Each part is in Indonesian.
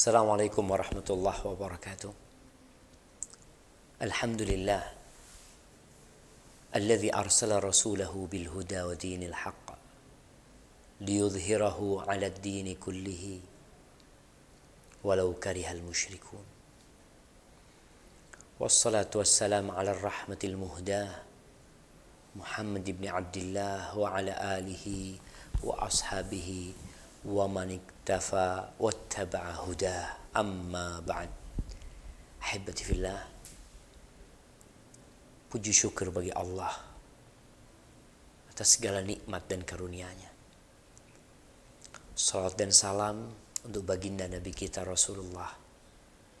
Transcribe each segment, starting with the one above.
السلام عليكم ورحمة الله وبركاته الحمد لله الذي أرسل رسوله بالهدى ودين الحق ليظهره على الدين كله ولو كره المشركون والصلاة والسلام على الرحمة المهداة محمد بن عبد الله وعلى آله وأصحابه ومن اصطفى واتبع هداه أما بعد أحبتي في الله puji syukur bagi Allah atas segala nikmat dan karunia-Nya. Salat dan salam untuk baginda Nabi kita Rasulullah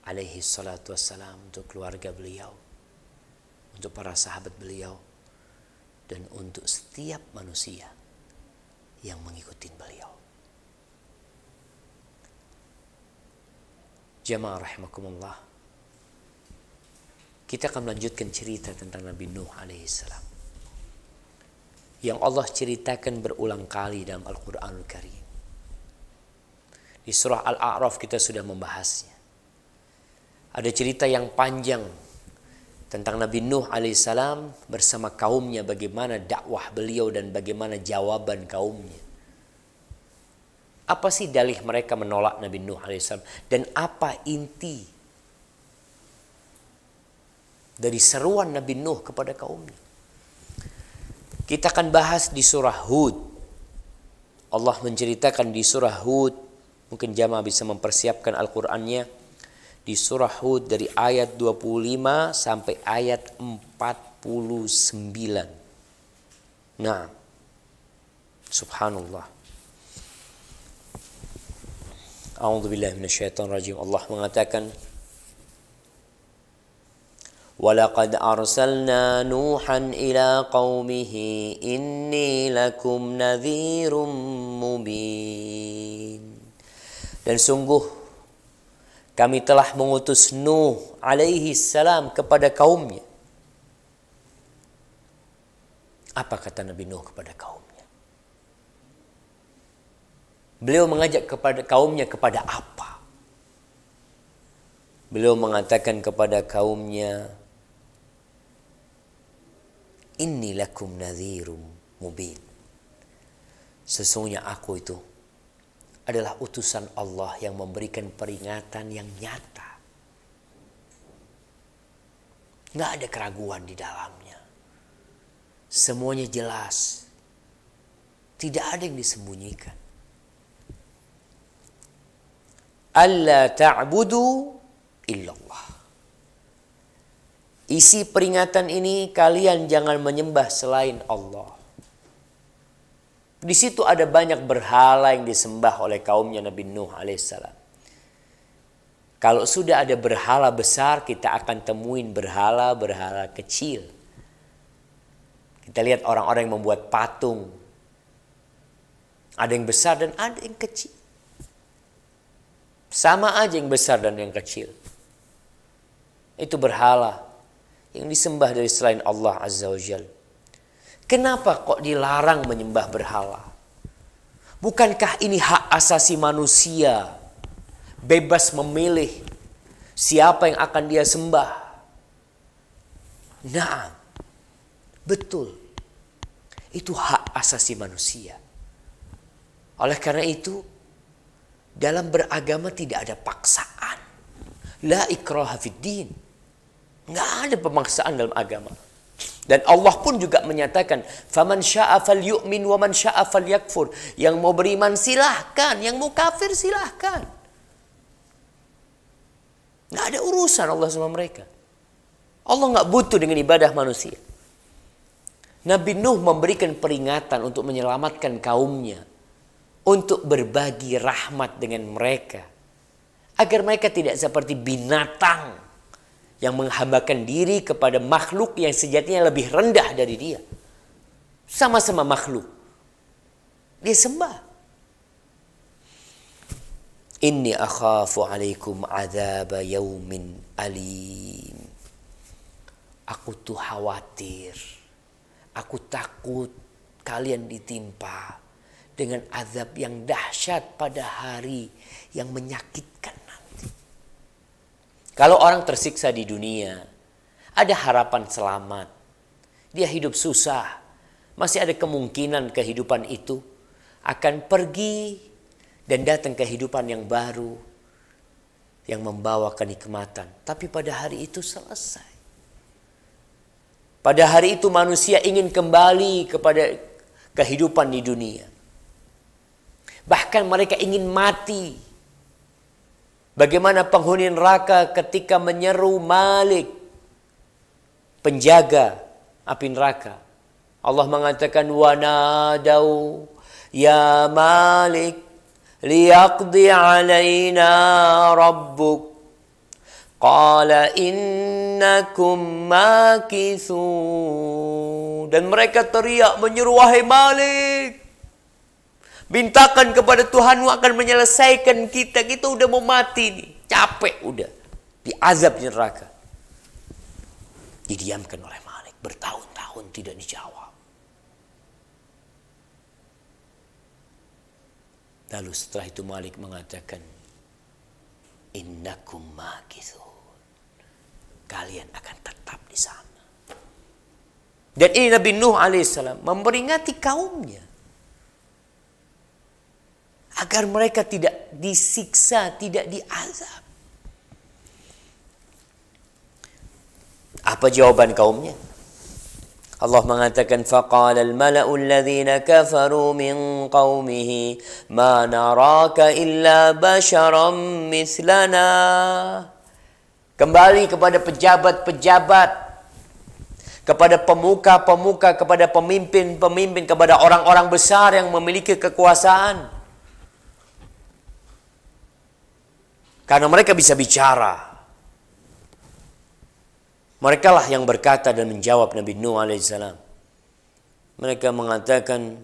alaihi salatu wassalam untuk keluarga beliau, untuk para sahabat beliau, dan untuk setiap manusia yang mengikuti beliau. Jemaah rahimakumullah. Kita akan melanjutkan cerita tentang Nabi Nuh alaihissalam. Yang Allah ceritakan berulang kali dalam Al-Quranul Karim. Di surah Al-A'raf kita sudah membahasnya. Ada cerita yang panjang tentang Nabi Nuh alaihissalam bersama kaumnya bagaimana dakwah beliau dan bagaimana jawaban kaumnya. Apa sih dalih mereka menolak Nabi Nuh alaihissalam? Dan apa inti dari seruan Nabi Nuh kepada kaumnya? Kita akan bahas di surah Hud. Allah menceritakan di surah Hud. Mungkin jamaah bisa mempersiapkan Al-Qur'annya di surah Hud dari ayat 25 sampai ayat 49. Nah, subhanallah. A'udzubillah minasyaitonirrajim. Allah mengatakan Walaqad arsalna Nuhan ila qaumihi inni lakum nadhirum mubin. Dan sungguh kami telah mengutus Nuh alaihi salam kepada kaumnya. Apa kata Nabi Nuh kepada kaum? Beliau mengajak kepada kaumnya kepada apa? Beliau mengatakan kepada kaumnya, Inni lakum nadhirum mubin. Sesungguhnya aku itu adalah utusan Allah yang memberikan peringatan yang nyata. Nggak ada keraguan di dalamnya. Semuanya jelas. Tidak ada yang disembunyikan alla ta'budu illallah. Isi peringatan ini kalian jangan menyembah selain Allah. Di situ ada banyak berhala yang disembah oleh kaumnya Nabi Nuh alaihissalam. Kalau sudah ada berhala besar, kita akan temuin berhala-berhala kecil. Kita lihat orang-orang yang membuat patung. Ada yang besar dan ada yang kecil. Sama aja yang besar dan yang kecil. Itu berhala yang disembah dari selain Allah Azza wa Jal. Kenapa kok dilarang menyembah berhala? Bukankah ini hak asasi manusia? Bebas memilih siapa yang akan dia sembah. Nah, betul. Itu hak asasi manusia. Oleh karena itu, dalam beragama tidak ada paksaan. La ikraha fid din. Nggak ada pemaksaan dalam agama. Dan Allah pun juga menyatakan, "Faman syaa'a yu'min wa man syaa'a yakfur. Yang mau beriman silahkan, yang mau kafir silahkan. Nggak ada urusan Allah sama mereka. Allah nggak butuh dengan ibadah manusia. Nabi Nuh memberikan peringatan untuk menyelamatkan kaumnya untuk berbagi rahmat dengan mereka agar mereka tidak seperti binatang yang menghambakan diri kepada makhluk yang sejatinya lebih rendah dari dia sama-sama makhluk dia sembah Inni akhafu alaikum azaba yaumin alim. Aku tuh khawatir. Aku takut kalian ditimpa dengan azab yang dahsyat pada hari yang menyakitkan nanti. Kalau orang tersiksa di dunia, ada harapan selamat. Dia hidup susah, masih ada kemungkinan kehidupan itu akan pergi dan datang kehidupan yang baru yang membawa kenikmatan. Tapi pada hari itu selesai. Pada hari itu manusia ingin kembali kepada kehidupan di dunia. Bahkan mereka ingin mati. Bagaimana penghuni neraka ketika menyeru Malik. Penjaga api neraka. Allah mengatakan wanadau ya Malik liyaqdi alaina rabbuk. Qala innakum makithun. Dan mereka teriak menyeru wahai Malik. Mintakan kepada Tuhanmu akan menyelesaikan kita. Kita udah mau mati nih. Capek udah. Di azab neraka. Didiamkan oleh Malik. Bertahun-tahun tidak dijawab. Lalu setelah itu Malik mengatakan. Innakum makithun. Kalian akan tetap di sana. Dan ini Nabi Nuh alaihissalam memperingati kaumnya agar mereka tidak disiksa, tidak diazab. Apa jawaban kaumnya? Allah mengatakan faqal al mala'u alladhina kafaru min qaumihi ma naraka illa basharam mislana kembali kepada pejabat-pejabat kepada pemuka-pemuka kepada pemimpin-pemimpin kepada orang-orang besar yang memiliki kekuasaan Karena mereka bisa bicara. Mereka lah yang berkata dan menjawab Nabi Nuh alaihissalam. Mereka mengatakan,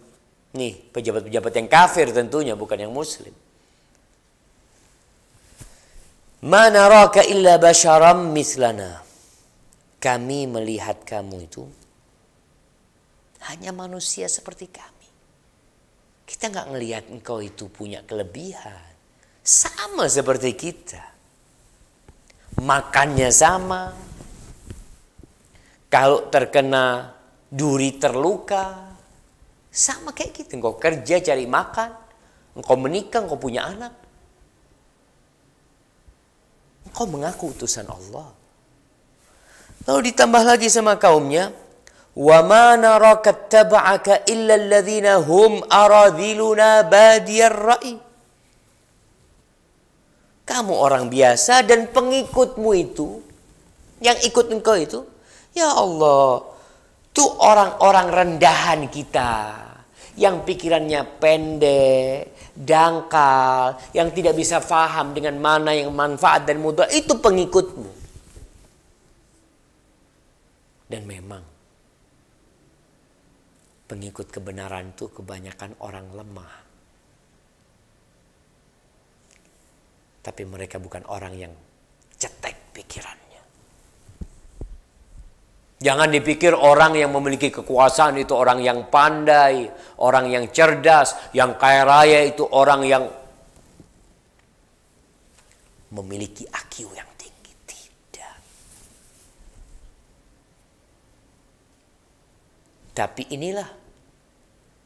nih pejabat-pejabat yang kafir tentunya, bukan yang muslim. Mana raka illa basyaram mislana. Kami melihat kamu itu hanya manusia seperti kami. Kita nggak ngelihat engkau itu punya kelebihan sama seperti kita. Makannya sama. Kalau terkena duri terluka, sama kayak kita. Engkau kerja cari makan, engkau menikah, engkau punya anak. Engkau mengaku utusan Allah. Lalu ditambah lagi sama kaumnya, وَمَا نَرَكَ اتَّبَعَكَ إِلَّا الَّذِينَ هُمْ أَرَذِلُنَا بَادِيَ الرَّأِيِ kamu orang biasa dan pengikutmu itu, yang ikut engkau itu, ya Allah, itu orang-orang rendahan kita yang pikirannya pendek, dangkal, yang tidak bisa faham dengan mana yang manfaat dan mudah itu pengikutmu. Dan memang pengikut kebenaran itu kebanyakan orang lemah. tapi mereka bukan orang yang cetek pikirannya. Jangan dipikir orang yang memiliki kekuasaan itu orang yang pandai, orang yang cerdas, yang kaya raya itu orang yang memiliki IQ yang tinggi. Tidak. Tapi inilah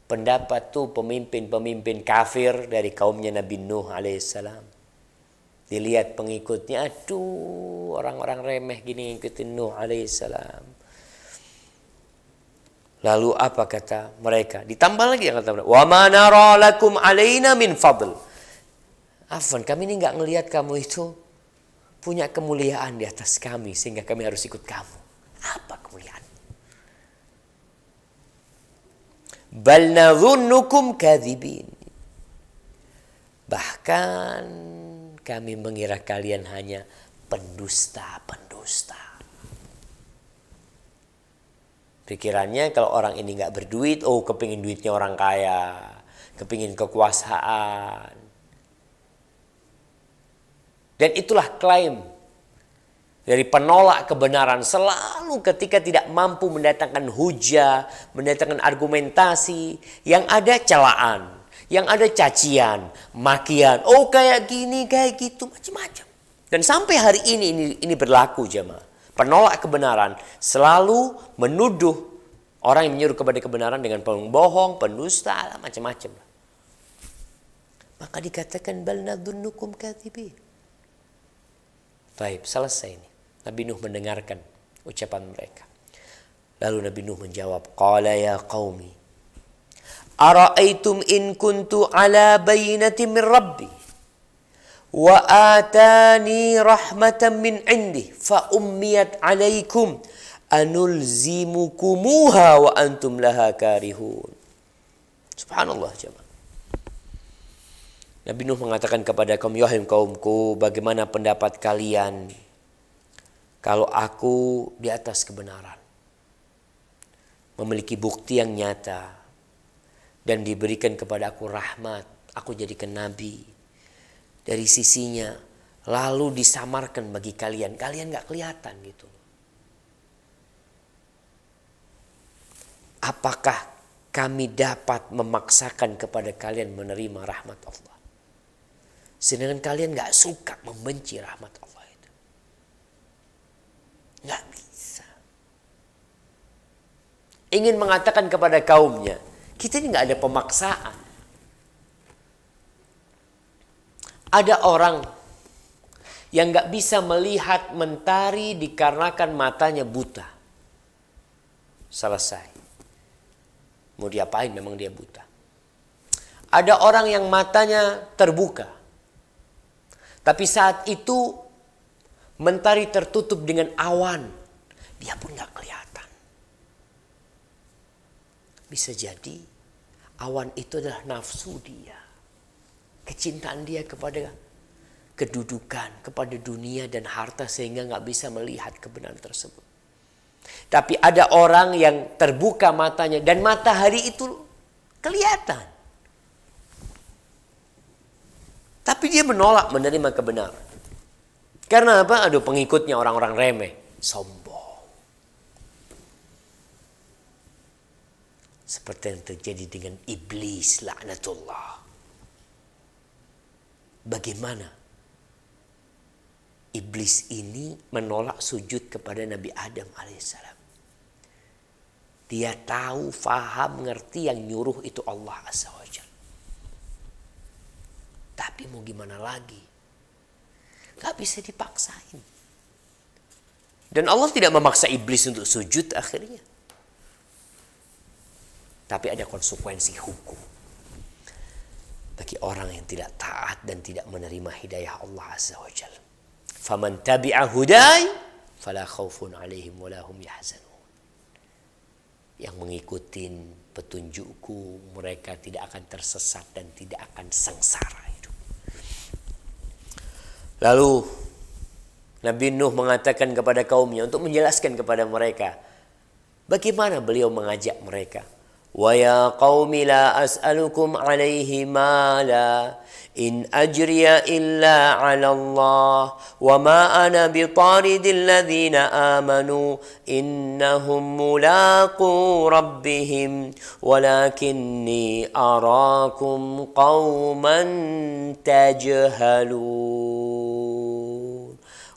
pendapat tuh pemimpin-pemimpin kafir dari kaumnya Nabi Nuh alaihissalam Dilihat pengikutnya, aduh orang-orang remeh gini ngikutin Nuh alaihissalam. Lalu apa kata mereka? Ditambah lagi yang kata mereka. Wa mana lakum alaina min fadl. Afwan, kami ini nggak ngelihat kamu itu punya kemuliaan di atas kami sehingga kami harus ikut kamu. Apa kemuliaan? Bal nadhunnukum kadhibin. Bahkan kami mengira kalian hanya pendusta-pendusta. Pikirannya kalau orang ini nggak berduit, oh kepingin duitnya orang kaya, kepingin kekuasaan. Dan itulah klaim dari penolak kebenaran selalu ketika tidak mampu mendatangkan hujah, mendatangkan argumentasi yang ada celaan yang ada cacian, makian, oh kayak gini, kayak gitu, macam-macam. Dan sampai hari ini ini, ini berlaku jemaah. Penolak kebenaran selalu menuduh orang yang menyuruh kepada kebenaran dengan pembohong, pendusta, macam-macam. Maka dikatakan bal nadunnukum katibi. Baik, selesai ini. Nabi Nuh mendengarkan ucapan mereka. Lalu Nabi Nuh menjawab, Qala ya qawmi, Ara'aitum in kuntu ala bayinati min rabbi wa atani rahmatan min indi fa ummiyat alaikum anulzimukumuha wa antum laha karihun. Subhanallah jemaah. Nabi Nuh mengatakan kepada kaum Yohim kaumku bagaimana pendapat kalian kalau aku di atas kebenaran memiliki bukti yang nyata dan diberikan kepada aku rahmat, aku jadikan nabi dari sisinya lalu disamarkan bagi kalian, kalian gak kelihatan gitu. Apakah kami dapat memaksakan kepada kalian menerima rahmat Allah? Sedangkan kalian gak suka membenci rahmat Allah itu. Nggak bisa. Ingin mengatakan kepada kaumnya, kita ini nggak ada pemaksaan. Ada orang yang nggak bisa melihat mentari dikarenakan matanya buta. Selesai. Mau diapain memang dia buta. Ada orang yang matanya terbuka. Tapi saat itu mentari tertutup dengan awan. Dia pun nggak kelihatan. Bisa jadi Awan itu adalah nafsu dia. Kecintaan dia kepada kedudukan, kepada dunia dan harta sehingga nggak bisa melihat kebenaran tersebut. Tapi ada orang yang terbuka matanya dan matahari itu kelihatan. Tapi dia menolak menerima kebenaran. Karena apa? Aduh pengikutnya orang-orang remeh, sombong. Seperti yang terjadi dengan iblis laknatullah. Bagaimana iblis ini menolak sujud kepada Nabi Adam alaihissalam. Dia tahu, faham, ngerti yang nyuruh itu Allah azza Tapi mau gimana lagi? Gak bisa dipaksain. Dan Allah tidak memaksa iblis untuk sujud akhirnya tapi ada konsekuensi hukum. Bagi orang yang tidak taat dan tidak menerima hidayah Allah Azza wa Jal. Faman tabi'a hudai, fala khawfun alaihim wa yahzanun. Yang mengikuti petunjukku, mereka tidak akan tersesat dan tidak akan sengsara hidup. Lalu Nabi Nuh mengatakan kepada kaumnya untuk menjelaskan kepada mereka bagaimana beliau mengajak mereka ويا قوم لا اسالكم عليه مالا ان اجري الا على الله وما انا بطارد الذين امنوا انهم ملاقو ربهم ولكني اراكم قوما تجهلون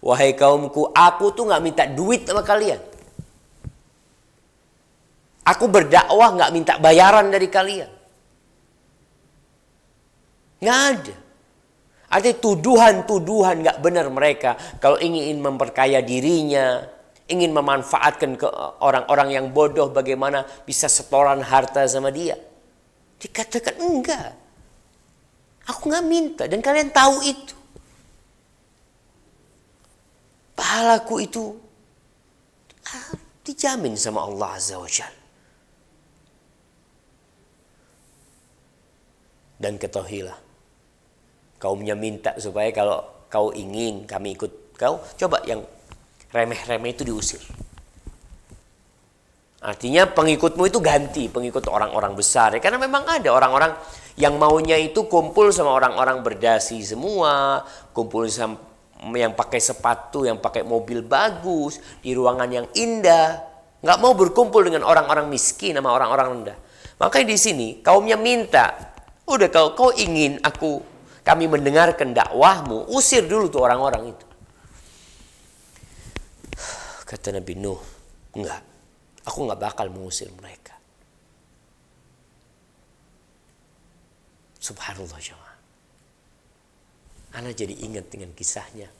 Wahai kaumku, aku tuh nggak minta duit sama kalian. Aku berdakwah nggak minta bayaran dari kalian. Nggak ada. Artinya tuduhan-tuduhan nggak benar mereka kalau ingin memperkaya dirinya, ingin memanfaatkan ke orang-orang yang bodoh bagaimana bisa setoran harta sama dia. Dikatakan enggak. Aku nggak minta dan kalian tahu itu. Pahalaku itu ah, dijamin sama Allah Azza wa dan ketahuilah. Kaumnya minta supaya kalau kau ingin kami ikut kau, coba yang remeh-remeh itu diusir. Artinya pengikutmu itu ganti pengikut orang-orang besar ya karena memang ada orang-orang yang maunya itu kumpul sama orang-orang berdasi semua, kumpul sama yang pakai sepatu, yang pakai mobil bagus, di ruangan yang indah, nggak mau berkumpul dengan orang-orang miskin sama orang-orang rendah. Makanya di sini kaumnya minta Udah kalau kau ingin aku kami mendengarkan dakwahmu, usir dulu tuh orang-orang itu. Kata Nabi Nuh, enggak. Aku enggak bakal mengusir mereka. Subhanallah jemaah. Ana jadi ingat dengan kisahnya.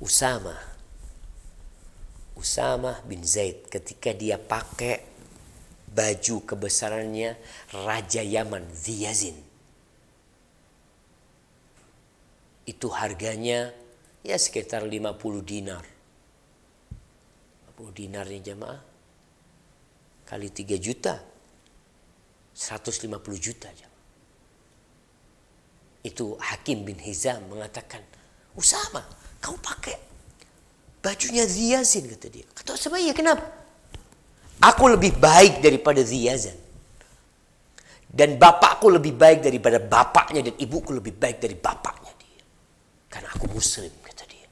Usama. Usama bin Zaid ketika dia pakai baju kebesarannya Raja Yaman Ziyazin. Itu harganya ya sekitar 50 dinar. 50 dinarnya jemaah kali 3 juta 150 juta jemaah Itu Hakim bin Hizam mengatakan, "Usama, kau pakai bajunya Ziyazin," kata dia. Kata Usama, "Iya, kenapa?" Aku lebih baik daripada Ziyazan. Dan bapakku lebih baik daripada bapaknya dan ibuku lebih baik dari bapaknya dia. Karena aku muslim kata dia.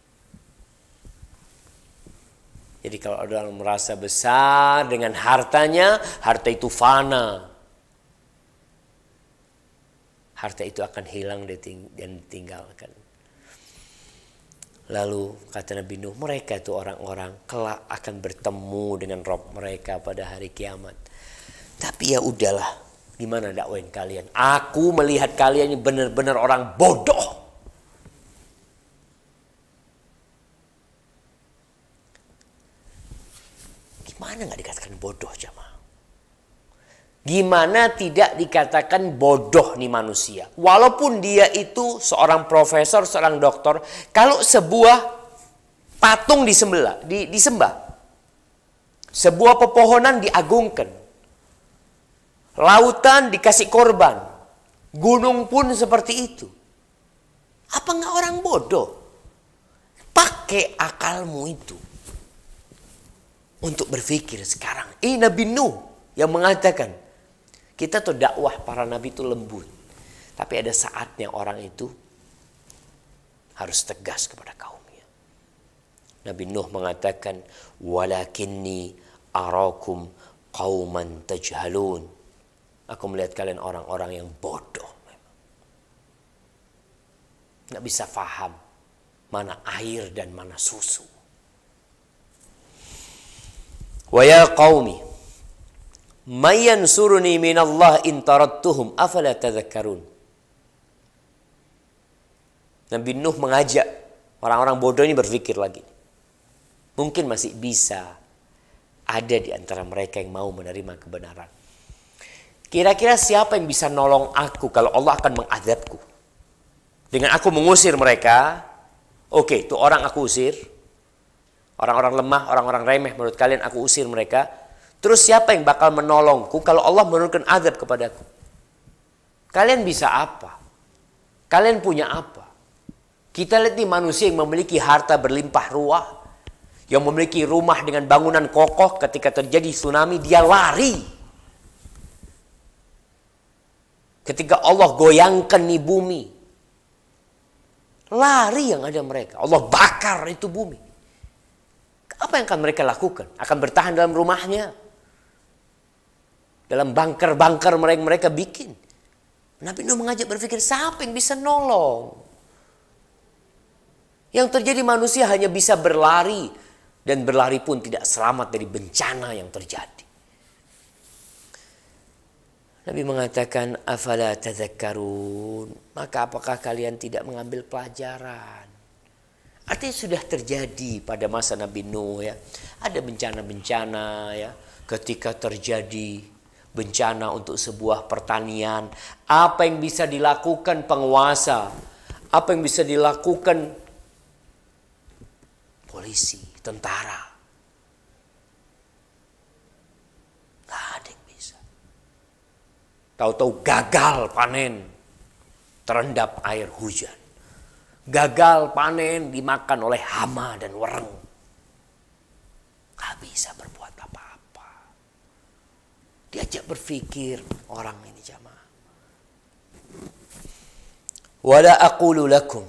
Jadi kalau ada orang merasa besar dengan hartanya, harta itu fana. Harta itu akan hilang dan ditinggalkan. Lalu kata Nabi Nuh, mereka itu orang-orang kelak akan bertemu dengan roh mereka pada hari kiamat. Tapi ya udahlah, gimana dakwain kalian? Aku melihat kalian ini benar-benar orang bodoh. Gimana nggak dikatakan bodoh jamaah? Gimana tidak dikatakan bodoh nih manusia? Walaupun dia itu seorang profesor, seorang dokter, kalau sebuah patung disembela, di, disembah, sebuah pepohonan diagungkan, lautan dikasih korban, gunung pun seperti itu. Apa nggak orang bodoh? Pakai akalmu itu untuk berpikir sekarang. Ini Nabi Nuh yang mengatakan, kita tuh dakwah para nabi itu lembut. Tapi ada saatnya orang itu harus tegas kepada kaumnya. Nabi Nuh mengatakan, "Walakinni arakum qauman tajhalun." Aku melihat kalian orang-orang yang bodoh. Nggak bisa faham mana air dan mana susu. Wa ya Mayan suruni minallah intarattuhum afala tadhakkarun. Nabi Nuh mengajak orang-orang bodoh ini berpikir lagi. Mungkin masih bisa ada di antara mereka yang mau menerima kebenaran. Kira-kira siapa yang bisa nolong aku kalau Allah akan mengadabku? Dengan aku mengusir mereka, oke, okay, itu orang aku usir. Orang-orang lemah, orang-orang remeh menurut kalian aku usir mereka, Terus siapa yang bakal menolongku kalau Allah menurunkan azab kepadaku? Kalian bisa apa? Kalian punya apa? Kita lihat nih manusia yang memiliki harta berlimpah ruah, yang memiliki rumah dengan bangunan kokoh ketika terjadi tsunami, dia lari. Ketika Allah goyangkan nih bumi, lari yang ada mereka. Allah bakar itu bumi. Apa yang akan mereka lakukan? Akan bertahan dalam rumahnya, dalam bunker-bunker mereka mereka bikin. Nabi Nuh mengajak berpikir siapa yang bisa nolong? Yang terjadi manusia hanya bisa berlari dan berlari pun tidak selamat dari bencana yang terjadi. Nabi mengatakan afala tadzakkarun maka apakah kalian tidak mengambil pelajaran artinya sudah terjadi pada masa Nabi Nuh ya ada bencana-bencana ya ketika terjadi bencana untuk sebuah pertanian, apa yang bisa dilakukan penguasa, apa yang bisa dilakukan polisi, tentara. Gak ada yang bisa. Tahu-tahu gagal panen, terendap air hujan. Gagal panen dimakan oleh hama dan wereng. Gak bisa berbuat. diajak berfikir orang ini jamaah wala aqulu lakum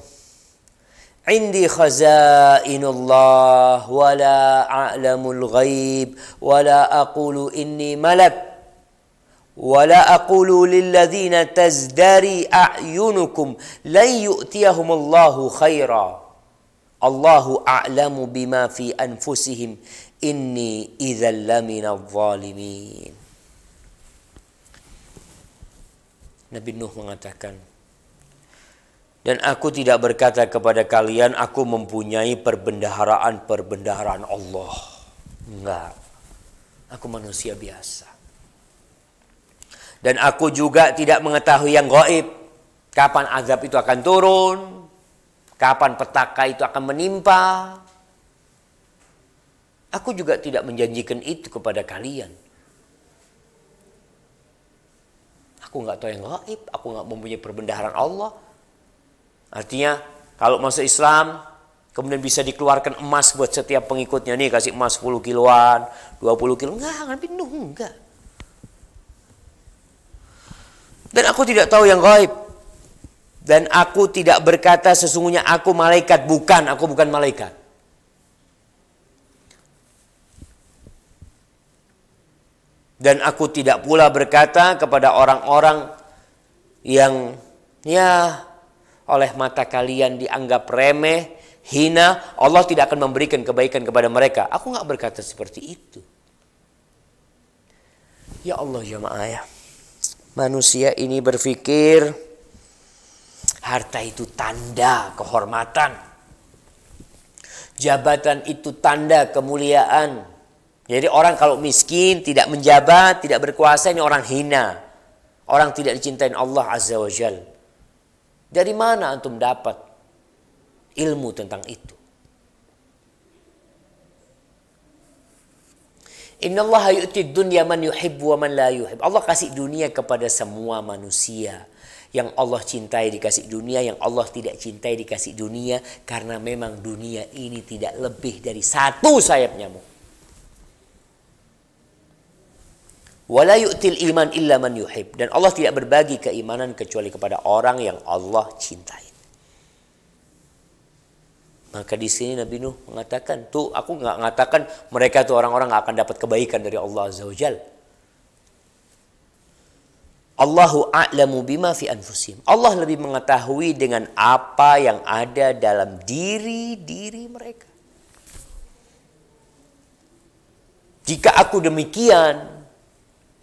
عندي خزائن الله ولا أعلم الغيب ولا أقول إني ملك ولا أقول للذين تزدري أعينكم لن يؤتيهم الله خيرا الله أعلم بما في أنفسهم إني إذا لمن الظالمين Nabi Nuh mengatakan, dan aku tidak berkata kepada kalian, aku mempunyai perbendaharaan-perbendaharaan Allah. Enggak. Aku manusia biasa. Dan aku juga tidak mengetahui yang gaib, Kapan azab itu akan turun. Kapan petaka itu akan menimpa. Aku juga tidak menjanjikan itu kepada kalian. Aku nggak tahu yang gaib, aku nggak mempunyai perbendaharaan Allah. Artinya kalau masuk Islam kemudian bisa dikeluarkan emas buat setiap pengikutnya nih kasih emas 10 kiloan, 20 kilo enggak, enggak pindah enggak. Dan aku tidak tahu yang gaib. Dan aku tidak berkata sesungguhnya aku malaikat, bukan, aku bukan malaikat. Dan aku tidak pula berkata kepada orang-orang yang ya oleh mata kalian dianggap remeh, hina, Allah tidak akan memberikan kebaikan kepada mereka. Aku nggak berkata seperti itu. Ya Allah ya ya. Manusia ini berpikir harta itu tanda kehormatan. Jabatan itu tanda kemuliaan. Jadi orang kalau miskin, tidak menjabat, tidak berkuasa ini orang hina. Orang tidak dicintai Allah Azza wa Jal. Dari mana antum dapat ilmu tentang itu? Inna Allah yu'ti dunya man yuhibbu wa man la yuhib. Allah kasih dunia kepada semua manusia. Yang Allah cintai dikasih dunia, yang Allah tidak cintai dikasih dunia. Karena memang dunia ini tidak lebih dari satu sayap nyamuk. wala yu'til iman illa man yuhib dan Allah tidak berbagi keimanan kecuali kepada orang yang Allah cintai. Maka di sini Nabi Nuh mengatakan, tuh aku nggak mengatakan mereka tuh orang-orang nggak akan dapat kebaikan dari Allah Azza wajal Allahu a'lamu bima fi anfusim. Allah lebih mengetahui dengan apa yang ada dalam diri-diri mereka. Jika aku demikian,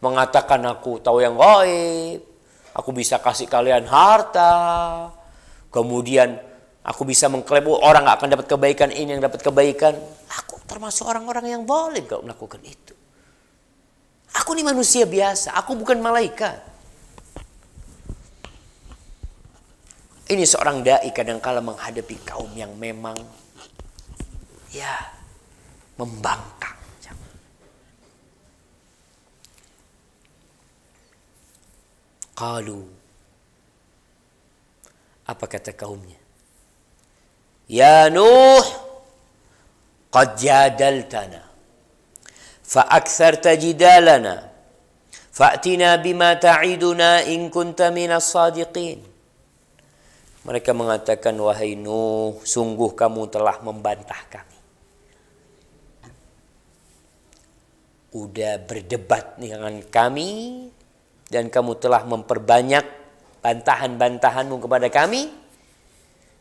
mengatakan aku tahu yang gaib, aku bisa kasih kalian harta, kemudian aku bisa mengklaim oh, orang nggak akan dapat kebaikan ini yang dapat kebaikan. Aku termasuk orang-orang yang boleh kalau melakukan itu. Aku ini manusia biasa, aku bukan malaikat. Ini seorang dai kadangkala menghadapi kaum yang memang ya membangkang. Qalu. Apa kata kaumnya? Ya Nuh, qad jadaltana. Fa'aktharta jidalana. Fa'tina bima ta'iduna in kunta minas sadiqin. Mereka mengatakan, wahai Nuh, sungguh kamu telah membantah kami. Udah berdebat dengan kami, dan kamu telah memperbanyak bantahan-bantahanmu kepada kami,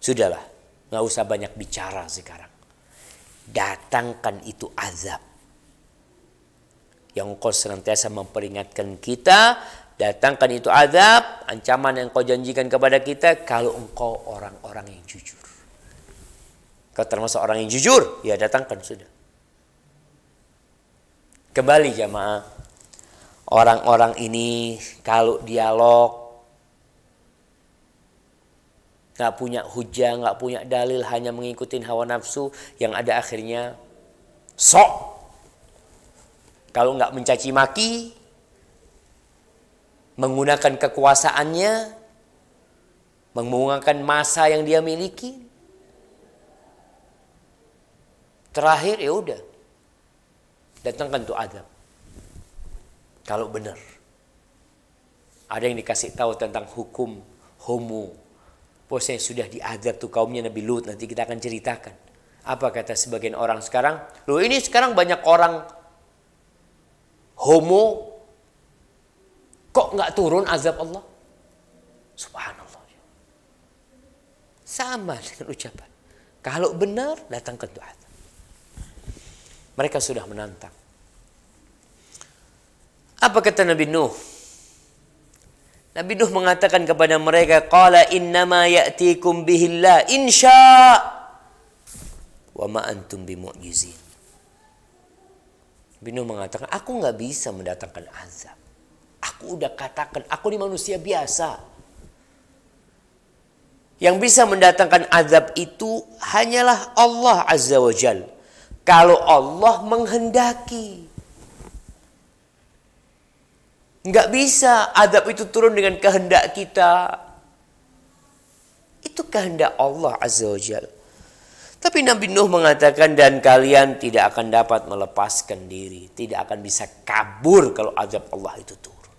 sudahlah, nggak usah banyak bicara sekarang. Datangkan itu azab. Yang engkau senantiasa memperingatkan kita, datangkan itu azab, ancaman yang engkau janjikan kepada kita, kalau engkau orang-orang yang jujur. Kau termasuk orang yang jujur, ya datangkan sudah. Kembali jamaah orang-orang ini kalau dialog nggak punya hujah, nggak punya dalil, hanya mengikuti hawa nafsu yang ada akhirnya sok. Kalau nggak mencaci maki, menggunakan kekuasaannya, menggunakan masa yang dia miliki. Terakhir ya udah, datangkan tuh adab. Kalau benar. Ada yang dikasih tahu tentang hukum homo. Posnya sudah diadab tuh kaumnya Nabi Lut. Nanti kita akan ceritakan. Apa kata sebagian orang sekarang? Loh ini sekarang banyak orang homo. Kok nggak turun azab Allah? Subhanallah. Sama dengan ucapan. Kalau benar datang ke doa. Mereka sudah menantang. Apa kata Nabi Nuh? Nabi Nuh mengatakan kepada mereka, "Qala innama ya'tikum bihillah insya wa ma antum bimu'jizin." Nabi Nuh mengatakan, "Aku nggak bisa mendatangkan azab. Aku udah katakan, aku ini manusia biasa. Yang bisa mendatangkan azab itu hanyalah Allah Azza wa Jal. Kalau Allah menghendaki. Nggak bisa adab itu turun dengan kehendak kita. Itu kehendak Allah Azza wa Jal. Tapi Nabi Nuh mengatakan dan kalian tidak akan dapat melepaskan diri. Tidak akan bisa kabur kalau azab Allah itu turun.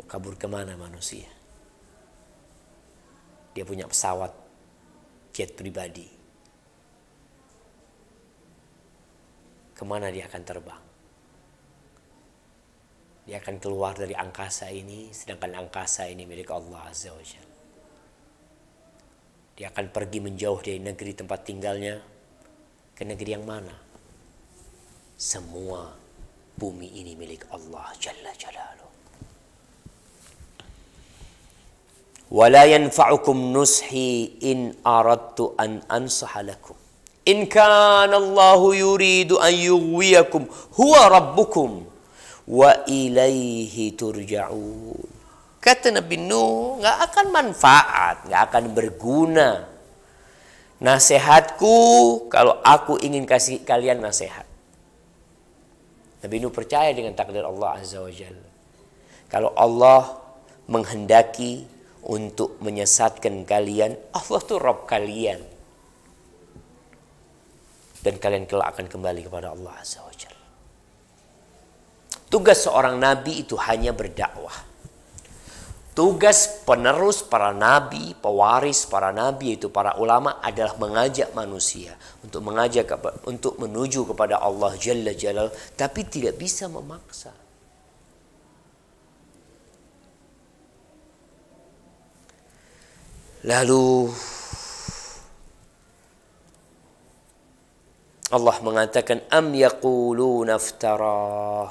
Mau kabur kemana manusia? Dia punya pesawat jet pribadi kemana dia akan terbang. Dia akan keluar dari angkasa ini, sedangkan angkasa ini milik Allah Azza wa Dia akan pergi menjauh dari negeri tempat tinggalnya, ke negeri yang mana? Semua bumi ini milik Allah Jalla Jalaluh. ولا ينفعكم نصحي إن أردت أن أنصح لكم In kana Allahu yuridu an yughwiyakum huwa rabbukum wa ilaihi turja'un. Kata Nabi Nuh, nggak akan manfaat, nggak akan berguna. Nasihatku kalau aku ingin kasih kalian nasihat. Nabi Nuh percaya dengan takdir Allah Azza wa Jalla. Kalau Allah menghendaki untuk menyesatkan kalian, Allah tuh Rob kalian dan kalian kelak akan kembali kepada Allah Azza wa Jal. Tugas seorang nabi itu hanya berdakwah. Tugas penerus para nabi, pewaris para nabi itu para ulama adalah mengajak manusia untuk mengajak untuk menuju kepada Allah Jalla Jalal, tapi tidak bisa memaksa. Lalu Allah mengatakan am yaquluna iftara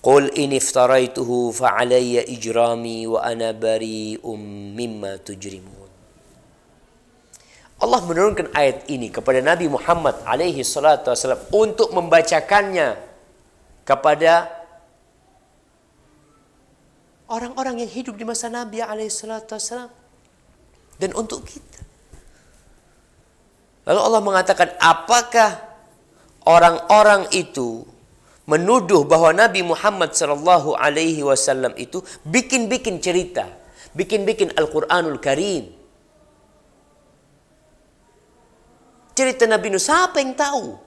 Qul in iftaraituhu fa'alayya ijrami wa ana bari'um mimma tujrimun. Allah menurunkan ayat ini kepada Nabi Muhammad alaihi salatu wasallam untuk membacakannya kepada orang-orang yang hidup di masa Nabi alaihi salatu wasallam dan untuk kita. Lalu Allah mengatakan, apakah orang-orang itu menuduh bahwa Nabi Muhammad Shallallahu Alaihi Wasallam itu bikin-bikin cerita, bikin-bikin Al-Quranul Karim. Cerita Nabi Nuh, siapa yang tahu?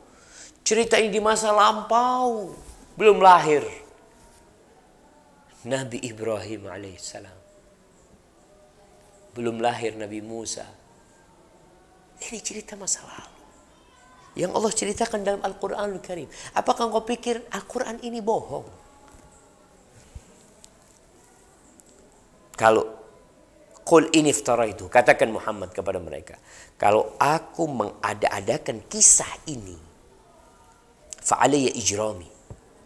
Cerita ini di masa lampau, belum lahir. Nabi Ibrahim alaihissalam. Belum lahir Nabi Musa ini cerita masa lalu. Yang Allah ceritakan dalam al quran al Karim. Apakah engkau pikir Al-Quran ini bohong? Kalau Qul ini itu Katakan Muhammad kepada mereka. Kalau aku mengada-adakan kisah ini. Fa'alaya ijrami.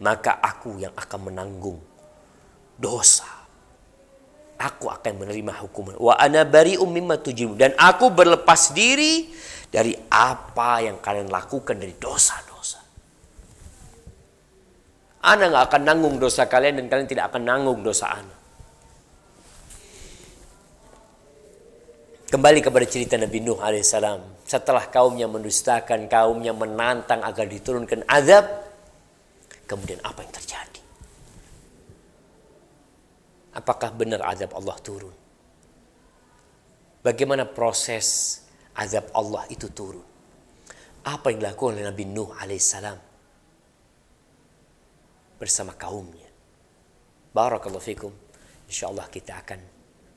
Maka aku yang akan menanggung dosa aku akan menerima hukuman. Wa ana bari mimma tujibu dan aku berlepas diri dari apa yang kalian lakukan dari dosa-dosa. Ana nggak akan nanggung dosa kalian dan kalian tidak akan nanggung dosa ana. Kembali kepada cerita Nabi Nuh alaihissalam. Setelah kaumnya mendustakan, kaumnya menantang agar diturunkan azab. Kemudian apa yang terjadi? apakah benar azab Allah turun? Bagaimana proses azab Allah itu turun? Apa yang dilakukan oleh Nabi Nuh alaihissalam bersama kaumnya? Barakallahu fikum. InsyaAllah kita akan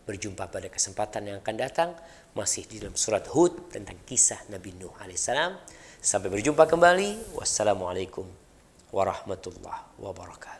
berjumpa pada kesempatan yang akan datang masih di dalam surat Hud tentang kisah Nabi Nuh alaihissalam. Sampai berjumpa kembali. Wassalamualaikum warahmatullahi wabarakatuh.